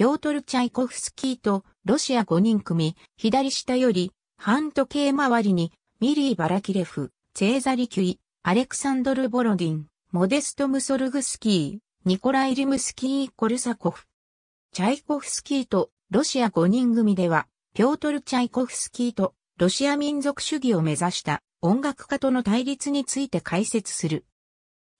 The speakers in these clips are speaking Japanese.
ピョートル・チャイコフスキーとロシア5人組、左下より、半時計回りに、ミリー・バラキレフ、チェーザリ・キュイ、アレクサンドル・ボロディン、モデスト・ムソルグスキー、ニコライ・リムスキー・コルサコフ。チャイコフスキーとロシア5人組では、ピョートル・チャイコフスキーとロシア民族主義を目指した音楽家との対立について解説する。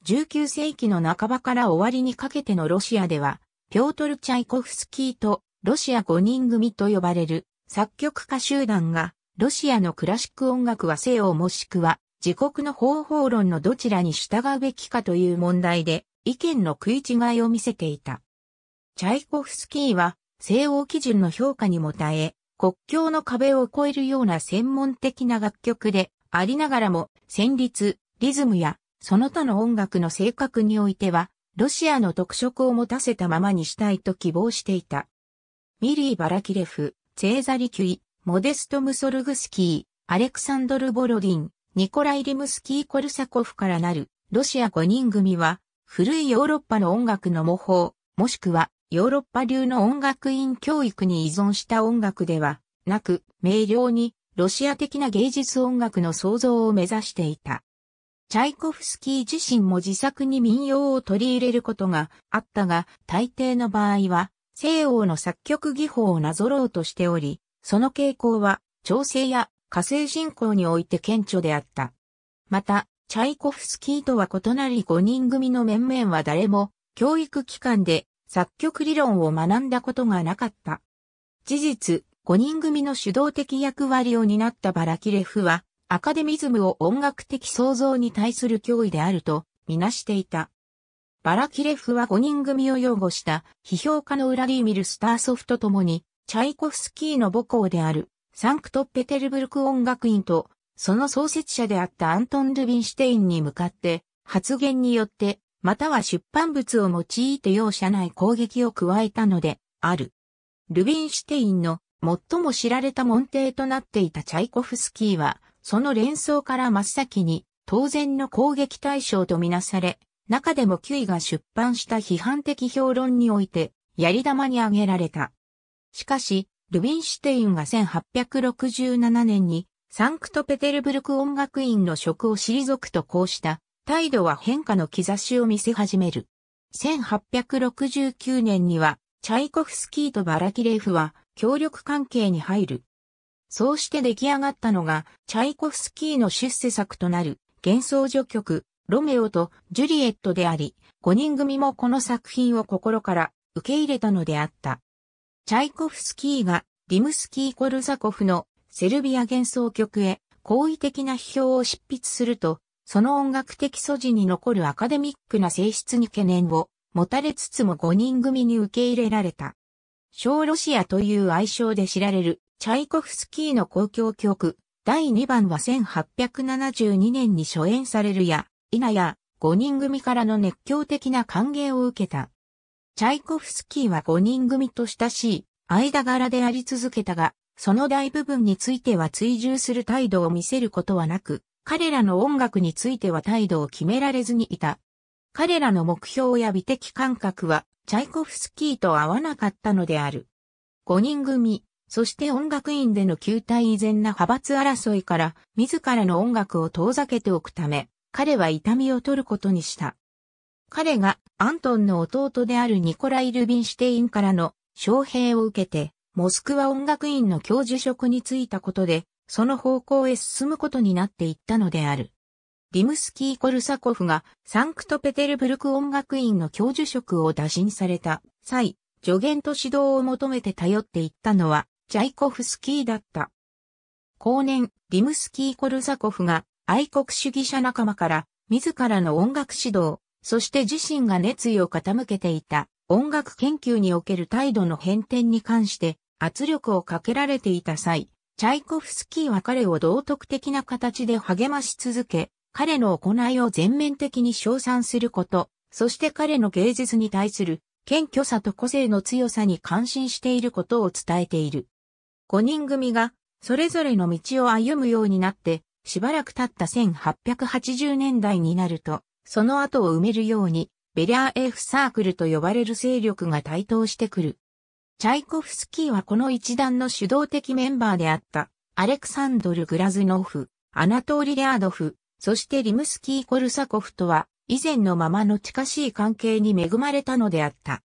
19世紀の半ばから終わりにかけてのロシアでは、ピョートル・チャイコフスキーとロシア5人組と呼ばれる作曲家集団がロシアのクラシック音楽は西欧もしくは自国の方法論のどちらに従うべきかという問題で意見の食い違いを見せていた。チャイコフスキーは西欧基準の評価にも耐え、国境の壁を越えるような専門的な楽曲でありながらも旋律、リズムやその他の音楽の性格においてはロシアの特色を持たせたままにしたいと希望していた。ミリー・バラキレフ、チェーザリ・キュイ、モデスト・ムソルグスキー、アレクサンドル・ボロディン、ニコライ・リムスキー・コルサコフからなるロシア5人組は、古いヨーロッパの音楽の模倣、もしくはヨーロッパ流の音楽院教育に依存した音楽ではなく、明瞭にロシア的な芸術音楽の創造を目指していた。チャイコフスキー自身も自作に民謡を取り入れることがあったが、大抵の場合は、西欧の作曲技法をなぞろうとしており、その傾向は、調整や火星人口において顕著であった。また、チャイコフスキーとは異なり5人組の面々は誰も、教育機関で作曲理論を学んだことがなかった。事実、5人組の主導的役割を担ったバラキレフは、アカデミズムを音楽的創造に対する脅威であると、みなしていた。バラキレフは5人組を擁護した批評家のウラディーミル・スターソフと共に、チャイコフスキーの母校であるサンクトペテルブルク音楽院と、その創設者であったアントン・ルビンシュテインに向かって、発言によって、または出版物を用いて容赦ない攻撃を加えたので、ある。ルビンシュテインの最も知られた門弟となっていたチャイコフスキーは、その連想から真っ先に、当然の攻撃対象とみなされ、中でもキュイが出版した批判的評論において、やり玉に挙げられた。しかし、ルビンシュテインが1867年に、サンクトペテルブルク音楽院の職を退くとこうした態度は変化の兆しを見せ始める。1869年にはチャイコフスキーとバラキレーフは協力関係に入る。そうして出来上がったのが、チャイコフスキーの出世作となる、幻想序曲、ロメオとジュリエットであり、5人組もこの作品を心から受け入れたのであった。チャイコフスキーがディムスキー・コルザコフのセルビア幻想曲へ好意的な批評を執筆すると、その音楽的素地に残るアカデミックな性質に懸念を持たれつつも5人組に受け入れられた。小ロシアという愛称で知られるチャイコフスキーの公共曲、第2番は1872年に初演されるや、否や、5人組からの熱狂的な歓迎を受けた。チャイコフスキーは5人組と親しい間柄であり続けたが、その大部分については追従する態度を見せることはなく、彼らの音楽については態度を決められずにいた。彼らの目標や美的感覚は、チャイコフスキーと合わなかったのである。5人組、そして音楽院での旧体依然な派閥争いから、自らの音楽を遠ざけておくため、彼は痛みを取ることにした。彼がアントンの弟であるニコライ・ルビンシュテインからの招聘を受けて、モスクワ音楽院の教授職に就いたことで、その方向へ進むことになっていったのである。リムスキー・コルサコフがサンクトペテルブルク音楽院の教授職を打診された際、助言と指導を求めて頼っていったのは、チャイコフスキーだった。後年、リムスキー・コルザコフが愛国主義者仲間から自らの音楽指導、そして自身が熱意を傾けていた音楽研究における態度の変遷に関して圧力をかけられていた際、チャイコフスキーは彼を道徳的な形で励まし続け、彼の行いを全面的に称賛すること、そして彼の芸術に対する謙虚さと個性の強さに感心していることを伝えている。5人組が、それぞれの道を歩むようになって、しばらく経った1880年代になると、その後を埋めるように、ベリャーエフサークルと呼ばれる勢力が台頭してくる。チャイコフスキーはこの一団の主導的メンバーであった、アレクサンドル・グラズノフ、アナトーリ・レアドフ、そしてリムスキー・コルサコフとは、以前のままの近しい関係に恵まれたのであった。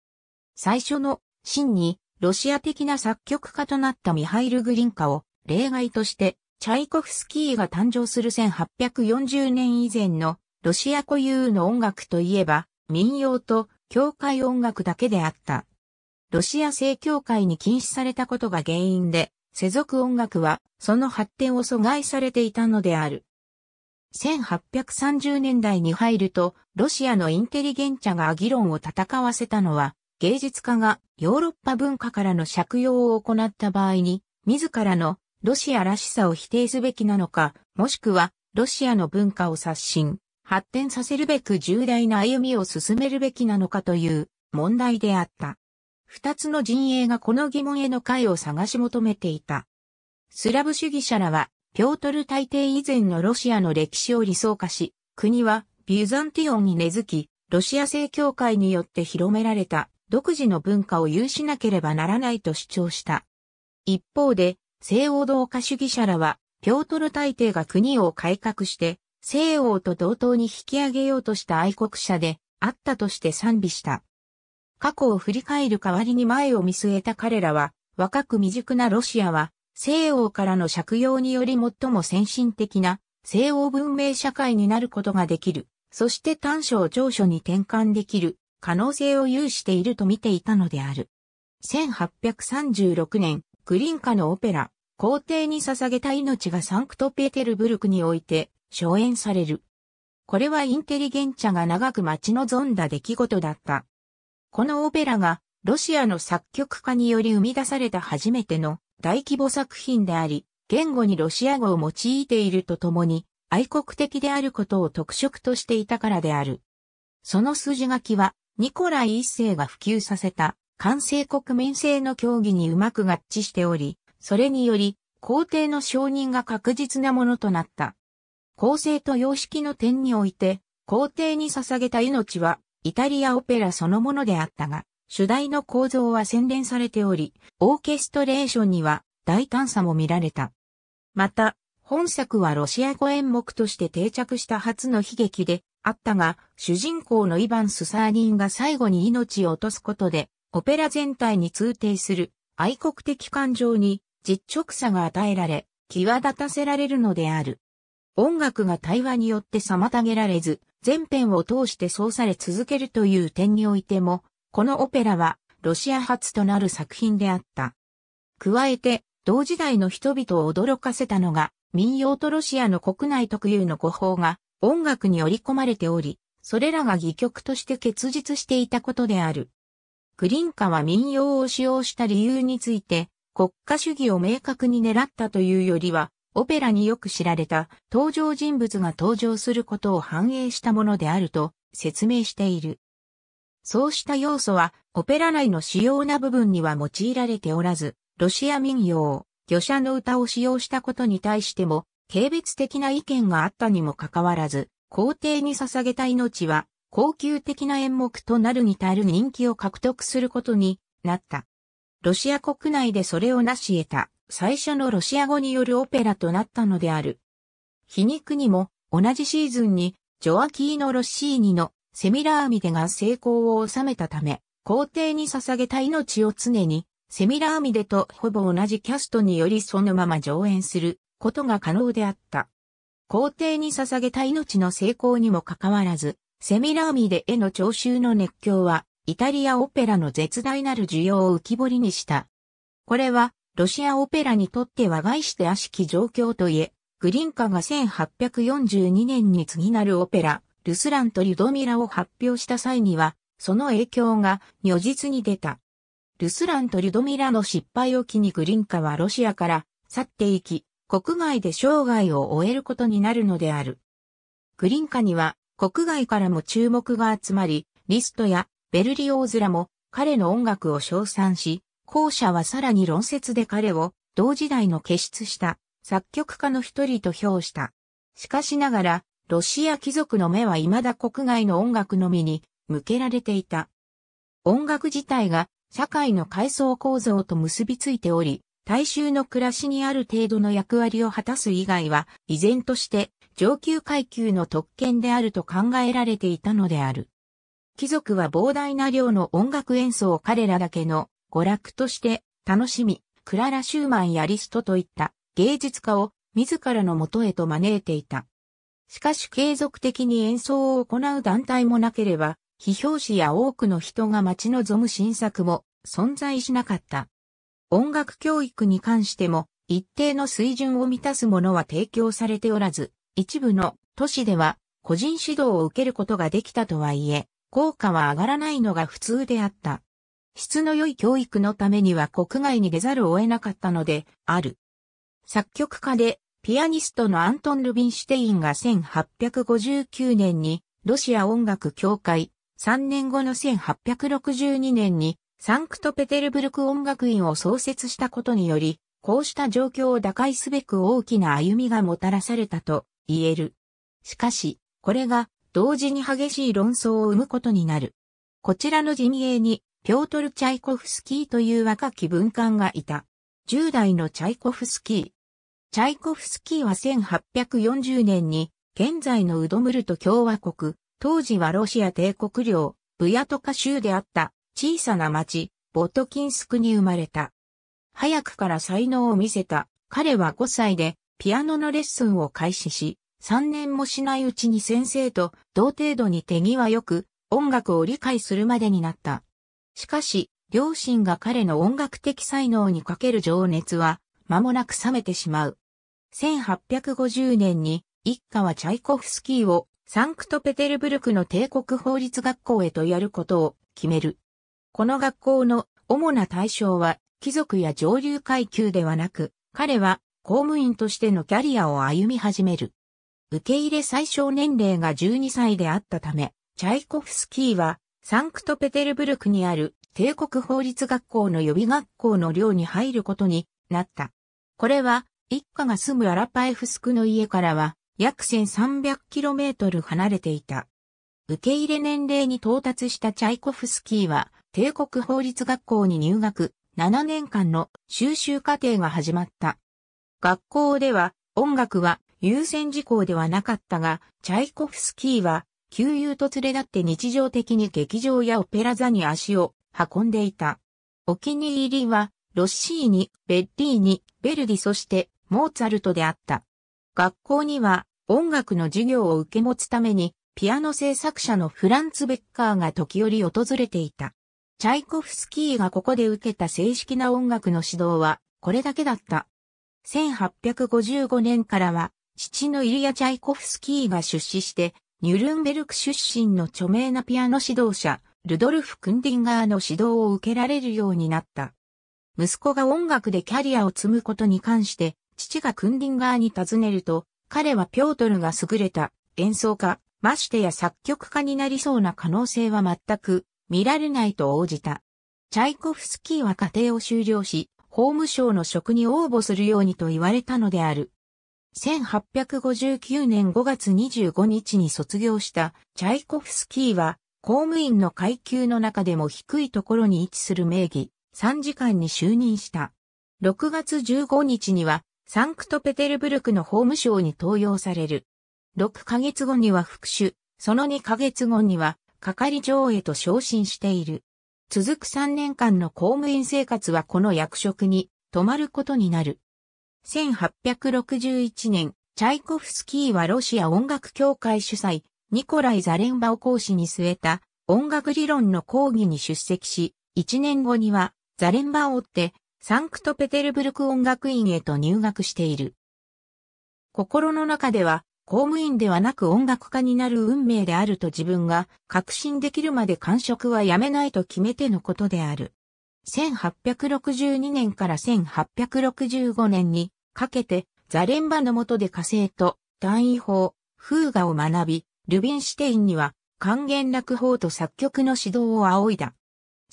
最初の、真に、ロシア的な作曲家となったミハイル・グリンカを例外として、チャイコフスキーが誕生する1840年以前のロシア固有の音楽といえば民謡と教会音楽だけであった。ロシア正教会に禁止されたことが原因で、世俗音楽はその発展を阻害されていたのである。1830年代に入ると、ロシアのインテリゲンチャが議論を戦わせたのは、芸術家がヨーロッパ文化からの借用を行った場合に、自らのロシアらしさを否定すべきなのか、もしくはロシアの文化を刷新、発展させるべく重大な歩みを進めるべきなのかという問題であった。二つの陣営がこの疑問への解を探し求めていた。スラブ主義者らは、ピョートル大帝以前のロシアの歴史を理想化し、国はビュザンティオンに根付き、ロシア正教会によって広められた独自の文化を有しなければならないと主張した。一方で、西欧同化主義者らは、ピョートル大帝が国を改革して、西欧と同等に引き上げようとした愛国者で、あったとして賛美した。過去を振り返る代わりに前を見据えた彼らは、若く未熟なロシアは、西欧からの借用により最も先進的な西欧文明社会になることができる。そして短所を長所に転換できる可能性を有していると見ていたのである。1836年、グリンカのオペラ、皇帝に捧げた命がサンクトペテルブルクにおいて、初演される。これはインテリゲンチャが長く待ち望んだ出来事だった。このオペラが、ロシアの作曲家により生み出された初めての大規模作品であり、言語にロシア語を用いているとともに、愛国的であることを特色としていたからである。その筋書きは、ニコライ一世が普及させた完成国民性の協議にうまく合致しており、それにより皇帝の承認が確実なものとなった。構成と様式の点において、皇帝に捧げた命はイタリアオペラそのものであったが、主題の構造は洗練されており、オーケストレーションには大胆さも見られた。また、本作はロシア語演目として定着した初の悲劇で、あったが、主人公のイヴァンス・サーリンが最後に命を落とすことで、オペラ全体に通底する愛国的感情に実直さが与えられ、際立たせられるのである。音楽が対話によって妨げられず、全編を通してそうされ続けるという点においても、このオペラはロシア初となる作品であった。加えて、同時代の人々を驚かせたのが、民謡とロシアの国内特有の語法が音楽に織り込まれており、それらが戯曲として結実していたことである。クリンカは民謡を使用した理由について、国家主義を明確に狙ったというよりは、オペラによく知られた登場人物が登場することを反映したものであると説明している。そうした要素はオペラ内の主要な部分には用いられておらず、ロシア民謡、魚者の歌を使用したことに対しても軽蔑的な意見があったにもかかわらず、皇帝に捧げた命は、高級的な演目となるに足る人気を獲得することになった。ロシア国内でそれを成し得た最初のロシア語によるオペラとなったのである。皮肉にも同じシーズンにジョアキーノ・ロッシーニのセミラーミデが成功を収めたため、皇帝に捧げた命を常にセミラーミデとほぼ同じキャストによりそのまま上演することが可能であった。皇帝に捧げた命の成功にもかかわらず、セミラーミーで絵の聴衆の熱狂は、イタリアオペラの絶大なる需要を浮き彫りにした。これは、ロシアオペラにとっては外して悪しき状況といえ、グリンカが1842年に次なるオペラ、ルスランとリュドミラを発表した際には、その影響が如実に出た。ルスランとリュドミラの失敗を機にグリンカはロシアから去っていき、国外で生涯を終えることになるのである。グリンカには国外からも注目が集まり、リストやベルリオーズらも彼の音楽を称賛し、後者はさらに論説で彼を同時代の傑出した作曲家の一人と評した。しかしながら、ロシア貴族の目は未だ国外の音楽のみに向けられていた。音楽自体が社会の階層構造と結びついており、大衆の暮らしにある程度の役割を果たす以外は、依然として上級階級の特権であると考えられていたのである。貴族は膨大な量の音楽演奏を彼らだけの娯楽として楽しみ、クララ・シューマンやリストといった芸術家を自らのもとへと招いていた。しかし継続的に演奏を行う団体もなければ、批評誌や多くの人が待ち望む新作も存在しなかった。音楽教育に関しても一定の水準を満たすものは提供されておらず、一部の都市では個人指導を受けることができたとはいえ、効果は上がらないのが普通であった。質の良い教育のためには国外に出ざるを得なかったので、ある。作曲家で、ピアニストのアントン・ルビンシュテインが1859年に、ロシア音楽協会、3年後の1862年に、サンクトペテルブルク音楽院を創設したことにより、こうした状況を打開すべく大きな歩みがもたらされたと言える。しかし、これが同時に激しい論争を生むことになる。こちらの陣営に、ピョートル・チャイコフスキーという若き文官がいた。10代のチャイコフスキー。チャイコフスキーは1840年に、現在のウドムルト共和国、当時はロシア帝国領、ブヤトカ州であった小さな町、ボトキンスクに生まれた。早くから才能を見せた。彼は5歳でピアノのレッスンを開始し、3年もしないうちに先生と同程度に手際よく音楽を理解するまでになった。しかし、両親が彼の音楽的才能にかける情熱は間もなく冷めてしまう。1850年に一家はチャイコフスキーをサンクトペテルブルクの帝国法律学校へとやることを決める。この学校の主な対象は貴族や上流階級ではなく、彼は公務員としてのキャリアを歩み始める。受け入れ最小年齢が12歳であったため、チャイコフスキーはサンクトペテルブルクにある帝国法律学校の予備学校の寮に入ることになった。これは一家が住むアラパエフスクの家からは約 1300km 離れていた。受け入れ年齢に到達したチャイコフスキーは帝国法律学校に入学、7年間の修習課程が始まった。学校では音楽は優先事項ではなかったが、チャイコフスキーは旧友と連れ立って日常的に劇場やオペラ座に足を運んでいた。お気に入りは、ロッシーニ、ベッリーニ、ベルディそしてモーツァルトであった。学校には音楽の授業を受け持つために、ピアノ制作者のフランツ・ベッカーが時折訪れていた。チャイコフスキーがここで受けた正式な音楽の指導は、これだけだった。1855年からは、父のイリア・チャイコフスキーが出資して、ニュルンベルク出身の著名なピアノ指導者、ルドルフ・クンディンガーの指導を受けられるようになった。息子が音楽でキャリアを積むことに関して、父がクンディンガーに尋ねると、彼はピョートルが優れた演奏家、ましてや作曲家になりそうな可能性は全く見られないと応じた。チャイコフスキーは家庭を終了し、法務省の職に応募するようにと言われたのである。1859年5月25日に卒業したチャイコフスキーは、公務員の階級の中でも低いところに位置する名義、参事官に就任した。6月15日には、サンクトペテルブルクの法務省に登用される。6ヶ月後には復讐、その2ヶ月後には、係長へと昇進している。続く3年間の公務員生活はこの役職に止まることになる。1861年、チャイコフスキーはロシア音楽協会主催、ニコライ・ザレンバを講師に据えた音楽理論の講義に出席し、1年後にはザレンバを追ってサンクトペテルブルク音楽院へと入学している。心の中では公務員ではなく音楽家になる運命であると自分が確信できるまで官職はやめないと決めてのことである。1862年から1865年にかけてザレンバの下で火星と単位法、風画を学び、ルビンシテインには還元楽法と作曲の指導を仰いだ。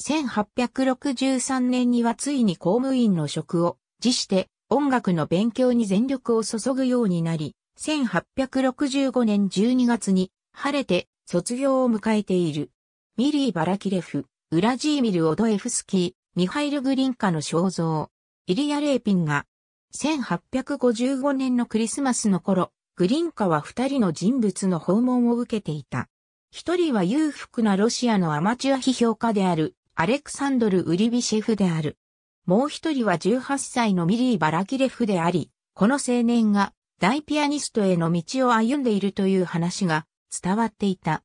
1863年にはついに公務員の職を辞して音楽の勉強に全力を注ぐようになり、1865年12月に晴れて卒業を迎えている。ミリー・バラキレフ、ウラジーミル・オドエフスキー、ミハイル・グリンカの肖像、イリア・レーピンが、1855年のクリスマスの頃、グリンカは二人の人物の訪問を受けていた。一人は裕福なロシアのアマチュア批評家である、アレクサンドル・ウリビシェフである。もう一人は18歳のミリー・バラキレフであり、この青年が大ピアニストへの道を歩んでいるという話が伝わっていた。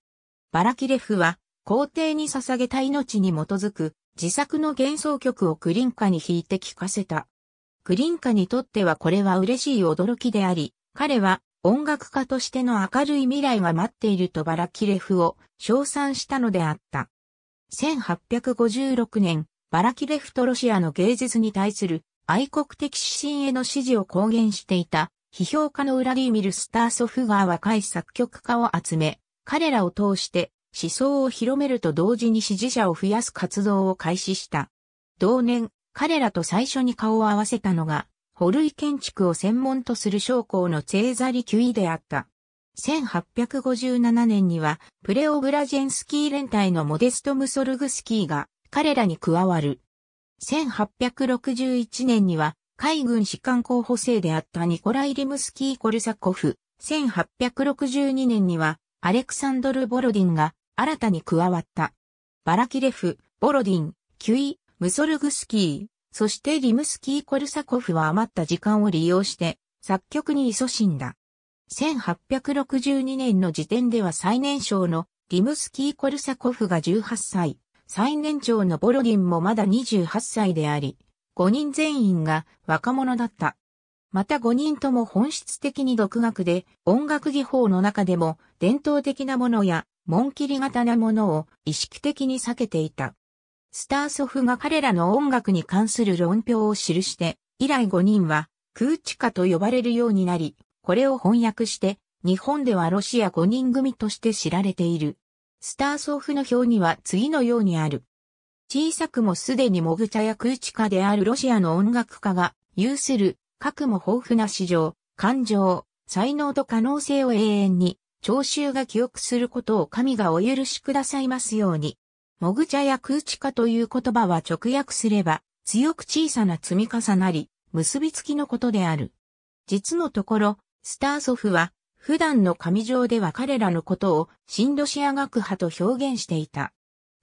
バラキレフは皇帝に捧げた命に基づく自作の幻想曲をクリンカに弾いて聴かせた。クリンカにとってはこれは嬉しい驚きであり、彼は音楽家としての明るい未来が待っているとバラキレフを称賛したのであった。1856年、バラキレフとロシアの芸術に対する愛国的指針への支持を公言していた批評家のウラディミル・スターソフが若い作曲家を集め、彼らを通して思想を広めると同時に支持者を増やす活動を開始した。同年、彼らと最初に顔を合わせたのが、ホルイ建築を専門とする将校のチェーザリ・キュイであった。1857年には、プレオブラジェンスキー連隊のモデスト・ムソルグスキーが彼らに加わる。1861年には、海軍士官候補生であったニコライ・リムスキー・コルサコフ、1862年には、アレクサンドル・ボロディンが新たに加わった。バラキレフ、ボロディン、キュイ、ムソルグスキー、そしてリムスキー・コルサコフは余った時間を利用して作曲に勤しんだ。1862年の時点では最年少のリムスキー・コルサコフが18歳、最年長のボロディンもまだ28歳であり、5人全員が若者だった。また5人とも本質的に独学で、音楽技法の中でも伝統的なものや門切り型なものを意識的に避けていた。スターソフが彼らの音楽に関する論評を記して、以来5人は空地下と呼ばれるようになり、これを翻訳して、日本ではロシア5人組として知られている。スターソフの表には次のようにある。小さくもすでにモグチャや空地下であるロシアの音楽家が有する核も豊富な市場、感情、才能と可能性を永遠に聴衆が記憶することを神がお許しくださいますように。モグチャや空地下という言葉は直訳すれば強く小さな積み重なり、結びつきのことである。実のところ、スターソフは普段の上上では彼らのことを新ロシア学派と表現していた。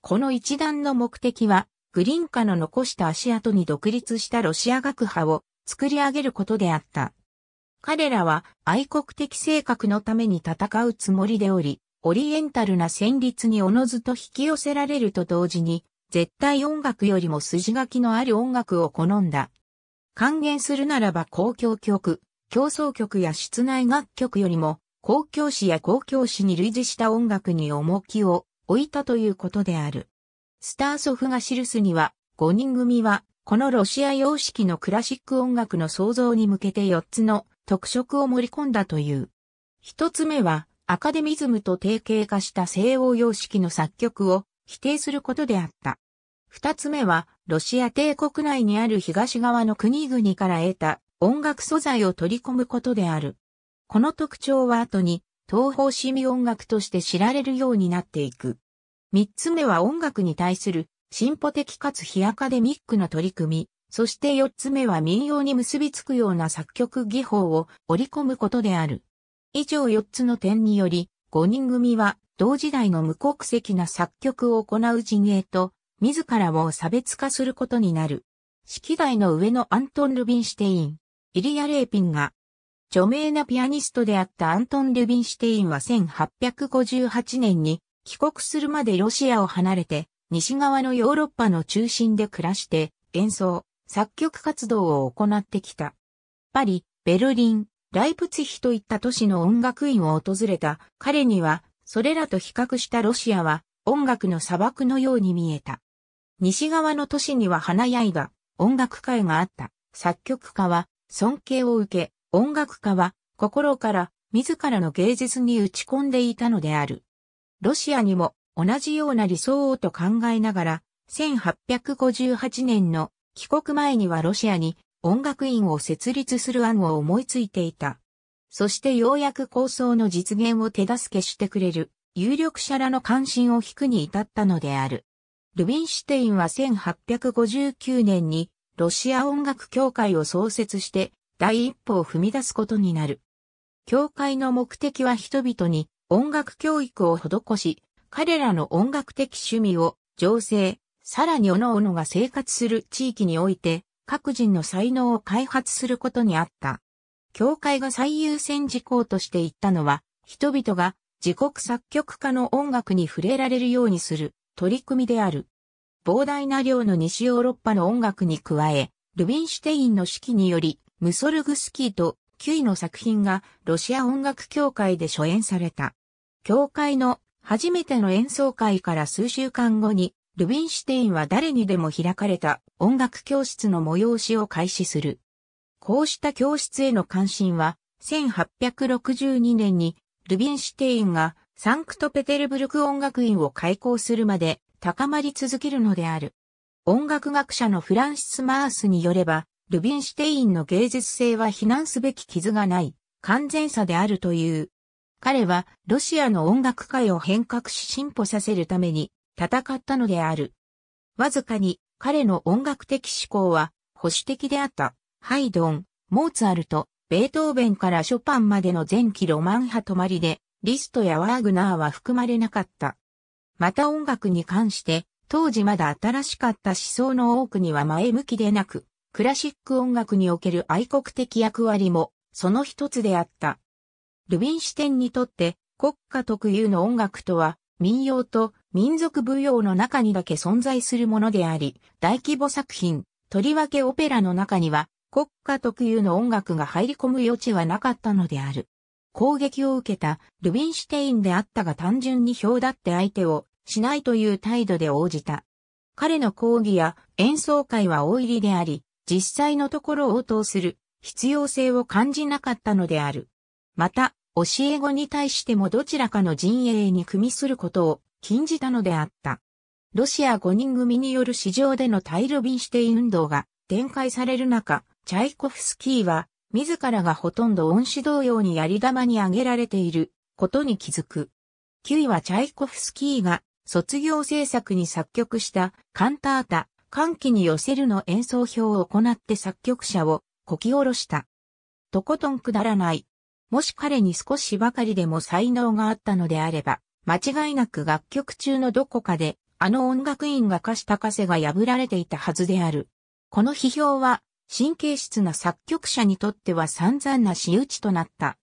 この一団の目的は、グリンカの残した足跡に独立したロシア学派を作り上げることであった。彼らは愛国的性格のために戦うつもりでおり、オリエンタルな旋律におのずと引き寄せられると同時に、絶対音楽よりも筋書きのある音楽を好んだ。還元するならば公共曲、競争曲や室内楽曲よりも、公共詩や公共詩に類似した音楽に重きを置いたということである。スターソフが記すには、5人組は、このロシア様式のクラシック音楽の創造に向けて4つの特色を盛り込んだという。1つ目は、アカデミズムと定型化した西欧様式の作曲を否定することであった。2つ目は、ロシア帝国内にある東側の国々から得た音楽素材を取り込むことである。この特徴は後に東方市民音楽として知られるようになっていく。三つ目は音楽に対する進歩的かつ非アカデミックな取り組み、そして四つ目は民謡に結びつくような作曲技法を織り込むことである。以上四つの点により、五人組は同時代の無国籍な作曲を行う陣営と、自らを差別化することになる。式台の上のアントン・ルビンシュテイン、イリア・レーピンが著名なピアニストであったアントン・ルビンシュテインは1858年に帰国するまでロシアを離れて西側のヨーロッパの中心で暮らして演奏、作曲活動を行ってきた。パリ、ベルリン、ライプツヒといった都市の音楽院を訪れた彼にはそれらと比較したロシアは音楽の砂漠のように見えた。西側の都市には華やいだ音楽会があった。作曲家は尊敬を受け、音楽家は心から自らの芸術に打ち込んでいたのである。ロシアにも同じような理想をと考えながら、1858年の帰国前にはロシアに音楽院を設立する案を思いついていた。そしてようやく構想の実現を手助けしてくれる有力者らの関心を引くに至ったのである。ルビンシュテインは1859年にロシア音楽協会を創設して第一歩を踏み出すことになる。教会の目的は人々に音楽教育を施し、彼らの音楽的趣味を醸成、さらに各々が生活する地域において、各人の才能を開発することにあった。教会が最優先事項として言ったのは、人々が自国作曲家の音楽に触れられるようにする取り組みである。膨大な量の西ヨーロッパの音楽に加え、ルビンシュテインの指揮により、ムソルグスキーとキュイの作品がロシア音楽協会で初演された。協会の初めての演奏会から数週間後に、ルビンシュテインは誰にでも開かれた音楽教室の催しを開始する。こうした教室への関心は、1862年にルビンシュテインがサンクトペテルブルク音楽院を開校するまで高まり続けるのである。音楽学者のフランシス・マースによれば、ルビンシュテインの芸術性は非難すべき傷がない、完全さであるという。彼はロシアの音楽界を変革し進歩させるために戦ったのである。わずかに彼の音楽的思考は保守的であったハイドン、モーツァルト、ベートーベンからショパンまでの前期ロマン派止まりで、リストやワーグナーは含まれなかった。また音楽に関して、当時まだ新しかった思想の多くには前向きでなく、クラシック音楽における愛国的役割もその一つであった。ルビンシテテンにとって国家特有の音楽とは民謡と民族舞踊の中にだけ存在するものであり、大規模作品、とりわけオペラの中には国家特有の音楽が入り込む余地はなかったのである。攻撃を受けたルビンシテインであったが単純に表だって相手をしないという態度で応じた。彼の講義や演奏会は大入りであり、実際のところ応答する必要性を感じなかったのである。また、教え子に対してもどちらかの陣営に組みすることを禁じたのであった。ロシア5人組による市場でのタイルビンシテイ運動が展開される中、チャイコフスキーは自らがほとんど恩師同様にやり玉に挙げられていることに気づく。9位はチャイコフスキーが卒業制作に作曲したカンタータ歓喜に寄せるの演奏表を行って作曲者をこき下ろした。とことんくだらない。もし彼に少しばかりでも才能があったのであれば、間違いなく楽曲中のどこかで、あの音楽院が貸した枷が破られていたはずである。この批評は、神経質な作曲者にとっては散々な仕打ちとなった。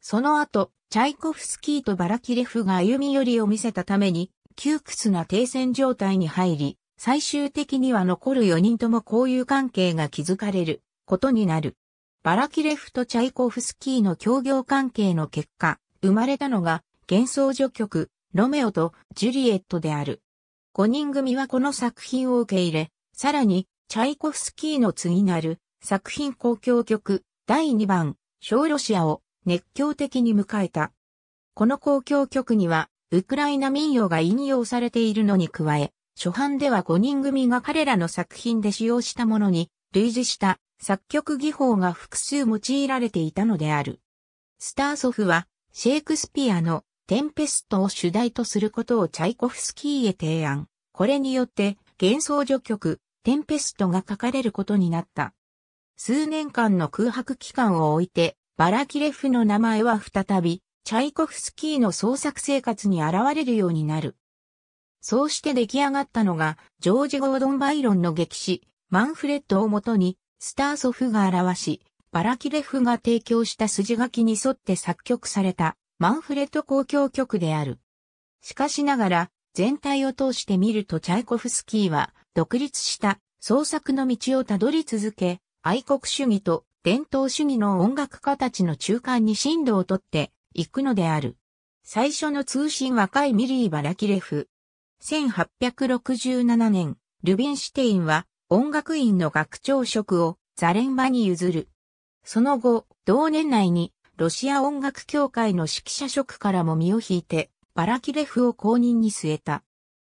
その後、チャイコフスキーとバラキレフが歩み寄りを見せたために、窮屈な停戦状態に入り、最終的には残る4人とも交友関係が築かれることになる。バラキレフとチャイコフスキーの協業関係の結果、生まれたのが幻想序曲、ロメオとジュリエットである。5人組はこの作品を受け入れ、さらに、チャイコフスキーの次なる作品公共曲、第2番、小ロシアを熱狂的に迎えた。この公共曲には、ウクライナ民謡が引用されているのに加え、初版では5人組が彼らの作品で使用したものに類似した作曲技法が複数用いられていたのである。スターソフはシェイクスピアのテンペストを主題とすることをチャイコフスキーへ提案。これによって幻想序曲テンペストが書かれることになった。数年間の空白期間を置いてバラキレフの名前は再びチャイコフスキーの創作生活に現れるようになる。そうして出来上がったのが、ジョージ・ゴードン・バイロンの劇詞、マンフレッドをもとに、スターソフが表し、バラキレフが提供した筋書きに沿って作曲された、マンフレッド公共曲である。しかしながら、全体を通して見るとチャイコフスキーは、独立した創作の道をたどり続け、愛国主義と伝統主義の音楽家たちの中間に進路をとっていくのである。最初の通信若いミリー・バラキレフ、1867年、ルビンシュテインは音楽院の学長職をザレンバに譲る。その後、同年内にロシア音楽協会の指揮者職からも身を引いて、バラキレフを公認に据えた。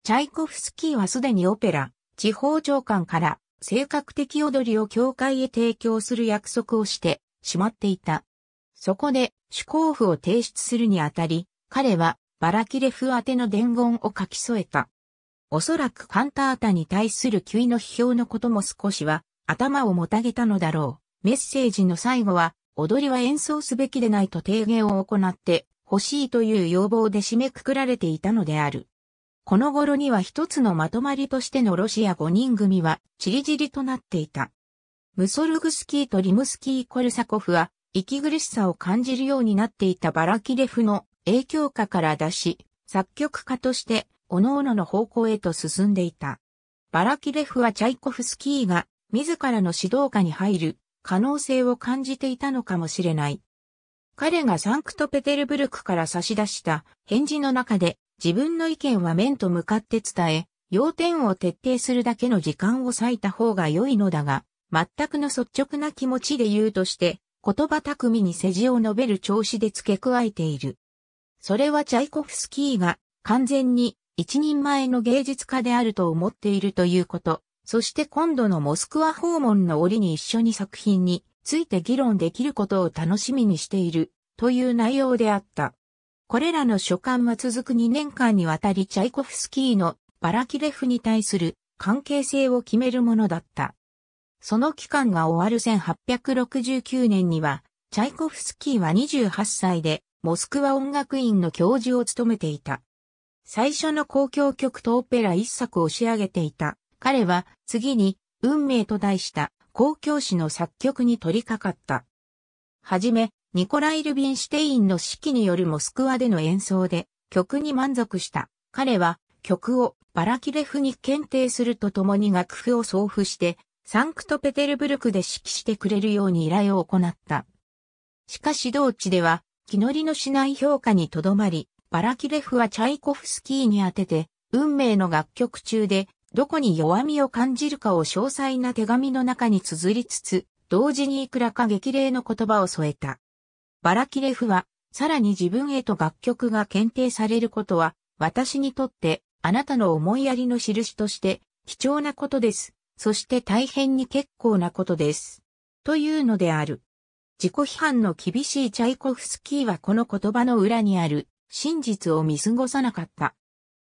チャイコフスキーはすでにオペラ、地方長官から性格的踊りを協会へ提供する約束をしてしまっていた。そこで、主交付を提出するにあたり、彼はバラキレフ宛ての伝言を書き添えた。おそらくカンタータに対する急いの批評のことも少しは頭をもたげたのだろう。メッセージの最後は、踊りは演奏すべきでないと提言を行って欲しいという要望で締めくくられていたのである。この頃には一つのまとまりとしてのロシア5人組はチリジリとなっていた。ムソルグスキーとリムスキー・コルサコフは息苦しさを感じるようになっていたバラキレフの影響下から出し、作曲家として、各々の方向へと進んでいた。バラキレフはチャイコフスキーが、自らの指導下に入る、可能性を感じていたのかもしれない。彼がサンクトペテルブルクから差し出した返事の中で自分の意見は面と向かって伝え、要点を徹底するだけの時間を割いた方が良いのだが、全くの率直な気持ちで言うとして、言葉巧みに世辞を述べる調子で付け加えている。それはチャイコフスキーが完全に一人前の芸術家であると思っているということ、そして今度のモスクワ訪問の折に一緒に作品について議論できることを楽しみにしているという内容であった。これらの書簡は続く2年間にわたりチャイコフスキーのバラキレフに対する関係性を決めるものだった。その期間が終わる1869年には、チャイコフスキーは28歳でモスクワ音楽院の教授を務めていた。最初の公共曲とオペラ一作を仕上げていた。彼は次に運命と題した公共詩の作曲に取り掛かった。はじめ、ニコライ・ルビンシュテインの指揮によるモスクワでの演奏で曲に満足した。彼は曲をバラキレフに検定するとともに楽譜を送付してサンクトペテルブルクで指揮してくれるように依頼を行った。しかし同地では気乗りのしない評価にとどまり、バラキレフはチャイコフスキーに当てて、運命の楽曲中で、どこに弱みを感じるかを詳細な手紙の中に綴りつつ、同時にいくらか激励の言葉を添えた。バラキレフは、さらに自分へと楽曲が検定されることは、私にとって、あなたの思いやりの印として、貴重なことです。そして大変に結構なことです。というのである。自己批判の厳しいチャイコフスキーはこの言葉の裏にある真実を見過ごさなかった。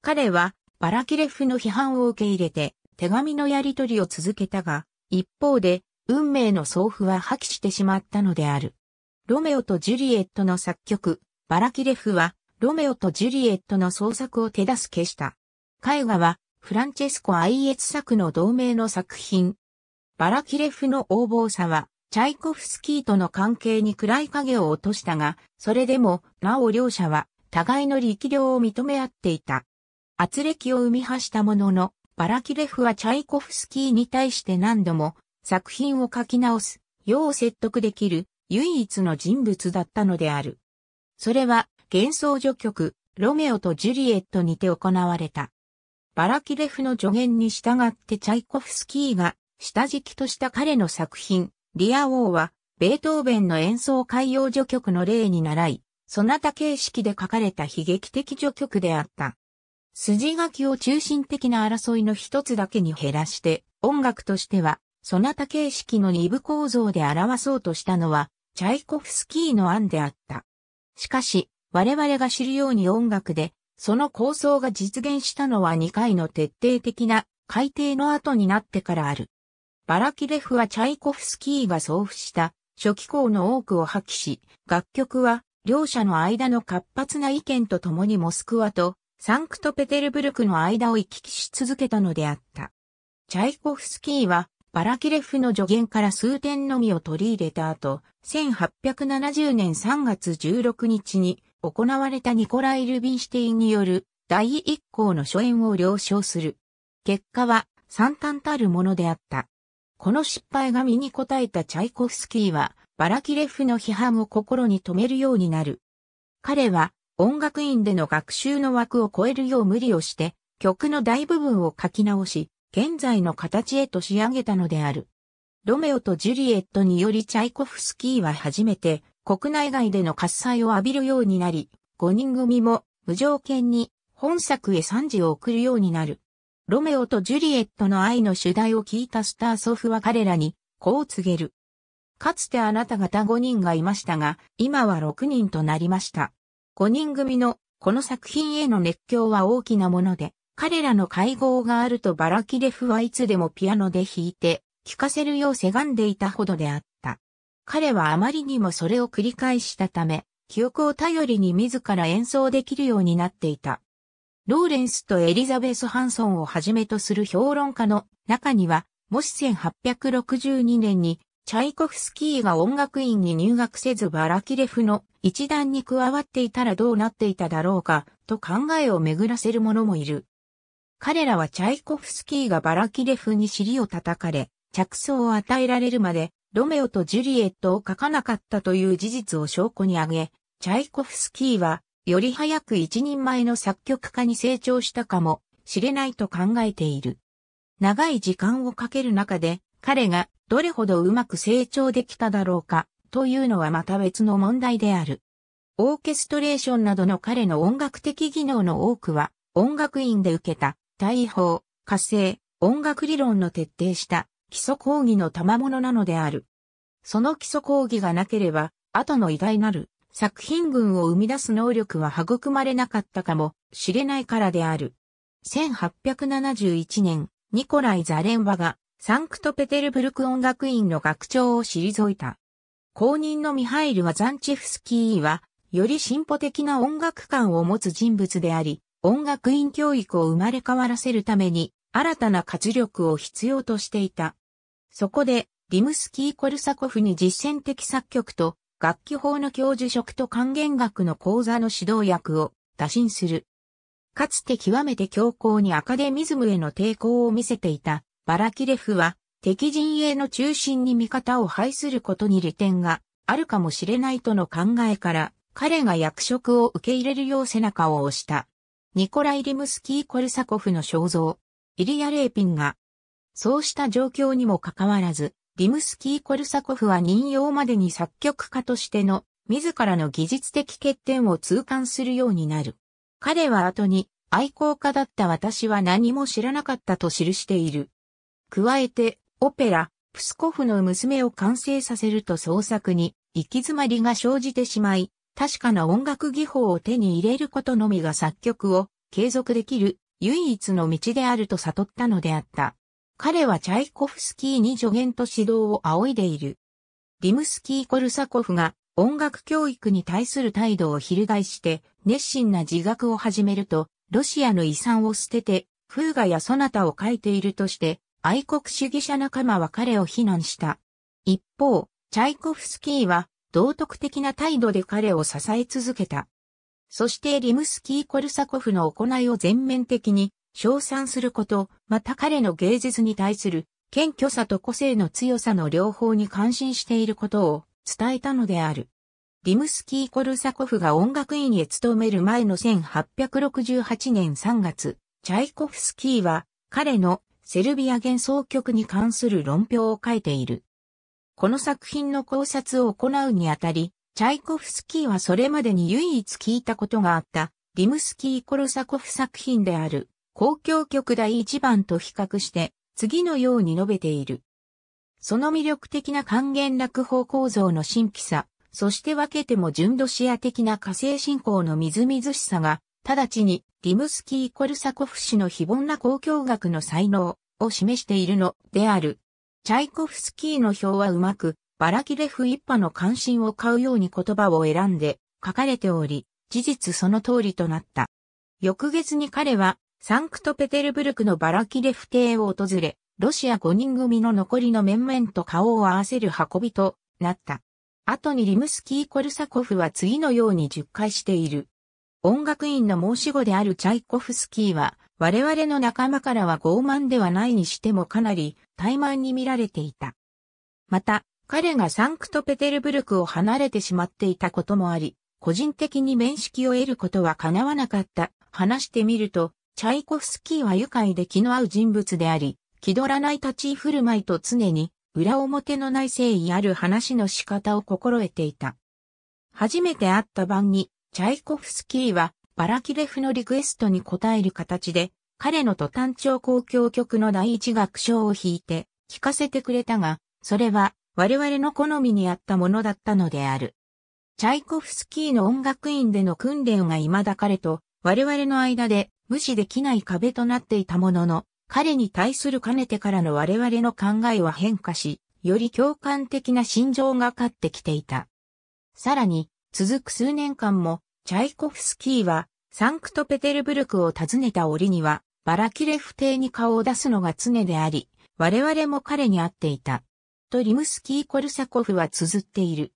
彼はバラキレフの批判を受け入れて手紙のやり取りを続けたが、一方で運命の送付は破棄してしまったのである。ロメオとジュリエットの作曲、バラキレフはロメオとジュリエットの創作を手助けした。絵画はフランチェスコ・アイエツ作の同名の作品。バラキレフの横暴さはチャイコフスキーとの関係に暗い影を落としたが、それでも、なお両者は、互いの力量を認め合っていた。圧力を生み発したものの、バラキレフはチャイコフスキーに対して何度も作品を書き直す、よう説得できる唯一の人物だったのである。それは幻想序曲、ロメオとジュリエットにて行われた。バラキレフの助言に従ってチャイコフスキーが下敷きとした彼の作品、リア王は、ベートーベンの演奏海洋序曲の例に習い、そなた形式で書かれた悲劇的序曲であった。筋書きを中心的な争いの一つだけに減らして、音楽としては、そなた形式の二部構造で表そうとしたのは、チャイコフスキーの案であった。しかし、我々が知るように音楽で、その構想が実現したのは2回の徹底的な改定の後になってからある。バラキレフはチャイコフスキーが送付した初期項の多くを破棄し、楽曲は両者の間の活発な意見とともにモスクワとサンクトペテルブルクの間を行き来し続けたのであった。チャイコフスキーはバラキレフの助言から数点のみを取り入れた後、1870年3月16日に行われたニコライ・ルビンシティによる第一項の初演を了承する。結果は惨憺たるものであった。この失敗が身に応えたチャイコフスキーは、バラキレフの批判を心に留めるようになる。彼は、音楽院での学習の枠を超えるよう無理をして、曲の大部分を書き直し、現在の形へと仕上げたのである。ロメオとジュリエットによりチャイコフスキーは初めて国内外での喝采を浴びるようになり、5人組も無条件に本作へ賛辞を送るようになる。ロメオとジュリエットの愛の主題を聞いたスター祖父は彼らに、こう告げる。かつてあなた方5人がいましたが、今は6人となりました。5人組の、この作品への熱狂は大きなもので、彼らの会合があるとバラキレフはいつでもピアノで弾いて、聴かせるようせがんでいたほどであった。彼はあまりにもそれを繰り返したため、記憶を頼りに自ら演奏できるようになっていた。ローレンスとエリザベス・ハンソンをはじめとする評論家の中には、もし1862年にチャイコフスキーが音楽院に入学せずバラキレフの一団に加わっていたらどうなっていただろうかと考えを巡らせる者もいる。彼らはチャイコフスキーがバラキレフに尻を叩かれ、着想を与えられるまで、ロメオとジュリエットを書かなかったという事実を証拠に挙げ、チャイコフスキーはより早く一人前の作曲家に成長したかもしれないと考えている。長い時間をかける中で、彼がどれほどうまく成長できただろうか、というのはまた別の問題である。オーケストレーションなどの彼の音楽的技能の多くは、音楽院で受けた、大法、火星、音楽理論の徹底した基礎講義の賜物なのである。その基礎講義がなければ、後の偉大なる作品群を生み出す能力は育まれなかったかもしれないからである。1871年、ニコライ・ザレンバがサンクトペテルブルク音楽院の学長を退いた。後任のミハイル・ワザンチェフスキーは、より進歩的な音楽観を持つ人物であり、音楽院教育を生まれ変わらせるために、新たな活力を必要としていた。そこで、リムスキー・コルサコフに実践的作曲と楽器法の教授職と還元学の講座の指導役を打診する。かつて極めて強硬にアカデミズムへの抵抗を見せていたバラキレフは敵陣営の中心に味方を排することに利点があるかもしれないとの考えから彼が役職を受け入れるよう背中を押した。ニコライ・リムスキー・コルサコフの肖像、イリア・レーピンが、そうした状況にもかかわらず、リムスキー・コルサコフは任用までに作曲家としての自らの技術的欠点を痛感するようになる。彼は後に愛好家だった私は何も知らなかったと記している。加えて、オペラ、プスコフの娘を完成させると創作に行き詰まりが生じてしまい、確かな音楽技法を手に入れることのみが作曲を継続できる唯一の道であると悟ったのであった。彼はチャイコフスキーに助言と指導を仰いでいる。リムスキー・コルサコフが音楽教育に対する態度を翻して熱心な自学を始めると、ロシアの遺産を捨てて、風雅やそなたを書いているとして、愛国主義者仲間は彼を非難した。一方、チャイコフスキーは道徳的な態度で彼を支え続けた。そしてリムスキー・コルサコフの行いを全面的に称賛すること、また彼の芸術に対する謙虚さと個性の強さの両方に感心していることを伝えたのである。リムスキー・コルサコフが音楽院へ勤める前の1868年3月、チャイコフスキーは彼のセルビア幻想曲に関する論評を書いている。この作品の考察を行うにあたり、チャイコフスキーはそれまでに唯一聞いたことがあった、リムスキー・コルサコフ作品である、公共局第一番と比較して次のように述べている。その魅力的な還元落法構造の神秘さ、そして分けても純度シア的な火星信仰のみずみずしさが、直ちにリムスキー・コルサコフ氏の非凡な公共学の才能を示しているのである。チャイコフスキーの表はうまく、バラキレフ一派の関心を買うように言葉を選んで書かれており、事実その通りとなった。翌月に彼はサンクトペテルブルクのバラキレフ邸を訪れ、ロシア5人組の残りの面々と顔を合わせる運びとなった。後にリムスキー・コルサコフは次のように述回している。音楽院の申し子であるチャイコフスキーは、我々の仲間からは傲慢ではないにしてもかなり怠慢に見られていた。また、彼がサンクトペテルブルクを離れてしまっていたこともあり、個人的に面識を得ることは叶わなかった。話してみると、チャイコフスキーは愉快で気の合う人物であり、気取らない立ち居振る舞いと常に裏表のない誠意ある話の仕方を心得ていた。初めて会った晩に、チャイコフスキーはバラキレフのリクエストに応える形で、彼の途単調交響曲の第一楽章を弾いて、聴かせてくれたが、それは我々の好みに合ったものだったのである。チャイコフスキーの音楽院での訓練が未だ彼と我々の間で無視できない壁となっていたものの、彼に対するかねてからの我々の考えは変化し、より共感的な心情が勝ってきていた。さらに、続く数年間も、チャイコフスキーは、サンクトペテルブルクを訪ねた折には、バラキレフ邸に顔を出すのが常であり、我々も彼に会っていた。とリムスキー・コルサコフは綴っている。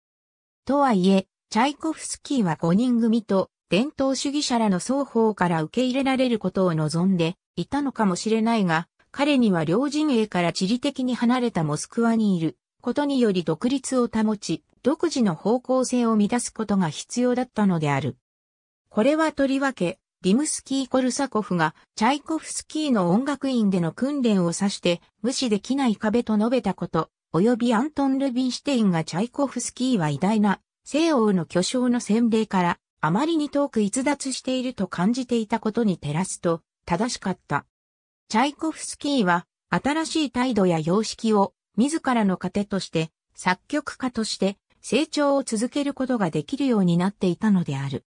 とはいえ、チャイコフスキーは5人組と伝統主義者らの双方から受け入れられることを望んでいたのかもしれないが、彼には両陣営から地理的に離れたモスクワにいることにより独立を保ち、独自の方向性を乱すことが必要だったのである。これはとりわけ、リムスキー・コルサコフがチャイコフスキーの音楽院での訓練を指して無視できない壁と述べたこと、及びアントン・ルビンシュテインがチャイコフスキーは偉大な西欧の巨匠の洗礼からあまりに遠く逸脱していると感じていたことに照らすと、正しかった。チャイコフスキーは、新しい態度や様式を、自らの糧として、作曲家として、成長を続けることができるようになっていたのである。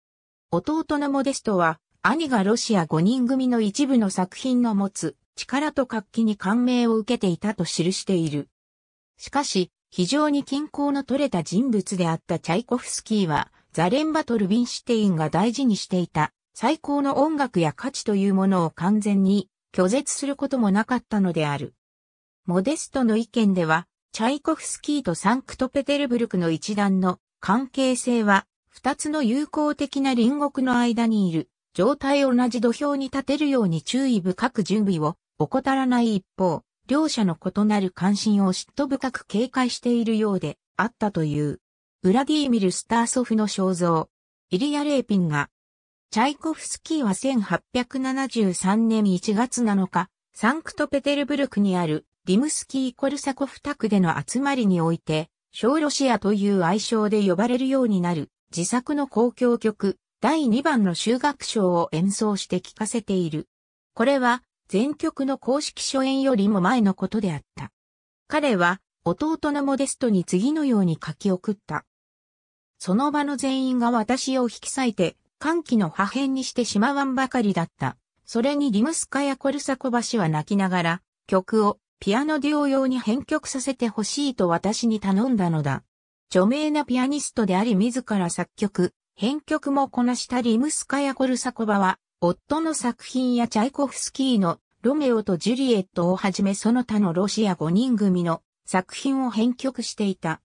弟のモデストは、兄がロシア5人組の一部の作品の持つ力と活気に感銘を受けていたと記している。しかし、非常に均衡の取れた人物であったチャイコフスキーは、ザレンバト・ルビンシュテインが大事にしていた最高の音楽や価値というものを完全に拒絶することもなかったのである。モデストの意見では、チャイコフスキーとサンクトペテルブルクの一団の関係性は、二つの友好的な隣国の間にいる状態を同じ土俵に立てるように注意深く準備を怠らない一方、両者の異なる関心を嫉妬深く警戒しているようであったという。ウラディーミル・スターソフの肖像、イリア・レーピンが、チャイコフスキーは1873年1月7日、サンクトペテルブルクにあるリムスキー・コルサコフ宅での集まりにおいて、小ロシアという愛称で呼ばれるようになる自作の公共曲第2番の修学章を演奏して聴かせている。これは全曲の公式初演よりも前のことであった。彼は弟のモデストに次のように書き送った。その場の全員が私を引き裂いて、歓喜の破片にしてしまわんばかりだった。それにリムスカやコルサコバ氏は泣きながら、曲をピアノデュオ用に編曲させてほしいと私に頼んだのだ。著名なピアニストであり自ら作曲、編曲もこなしたリムスカヤ・コルサコバは、夫の作品やチャイコフスキーのロメオとジュリエットをはじめその他のロシア5人組の作品を編曲していた。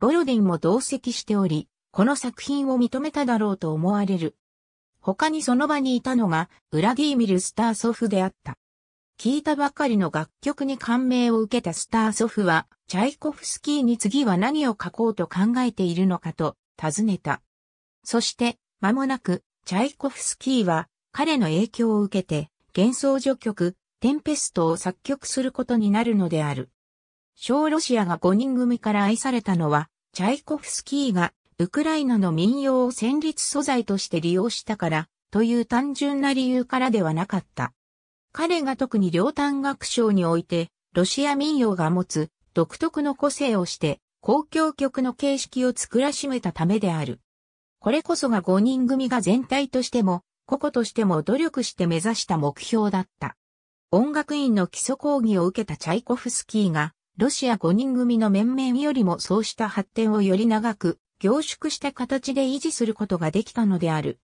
ボロディンも同席しており、この作品を認めただろうと思われる。他にその場にいたのが、ウラディーミル・スター祖父であった。聞いたばかりの楽曲に感銘を受けたスター祖父は、チャイコフスキーに次は何を書こうと考えているのかと尋ねた。そして、間もなく、チャイコフスキーは、彼の影響を受けて、幻想序曲、テンペストを作曲することになるのである。小ロシアが5人組から愛されたのは、チャイコフスキーがウクライナの民謡を戦慄素材として利用したから、という単純な理由からではなかった。彼が特に両端学賞において、ロシア民謡が持つ独特の個性をして、公共曲の形式を作らしめたためである。これこそが5人組が全体としても、個々としても努力して目指した目標だった。音楽院の基礎講義を受けたチャイコフスキーが、ロシア5人組の面々よりもそうした発展をより長く凝縮した形で維持することができたのである。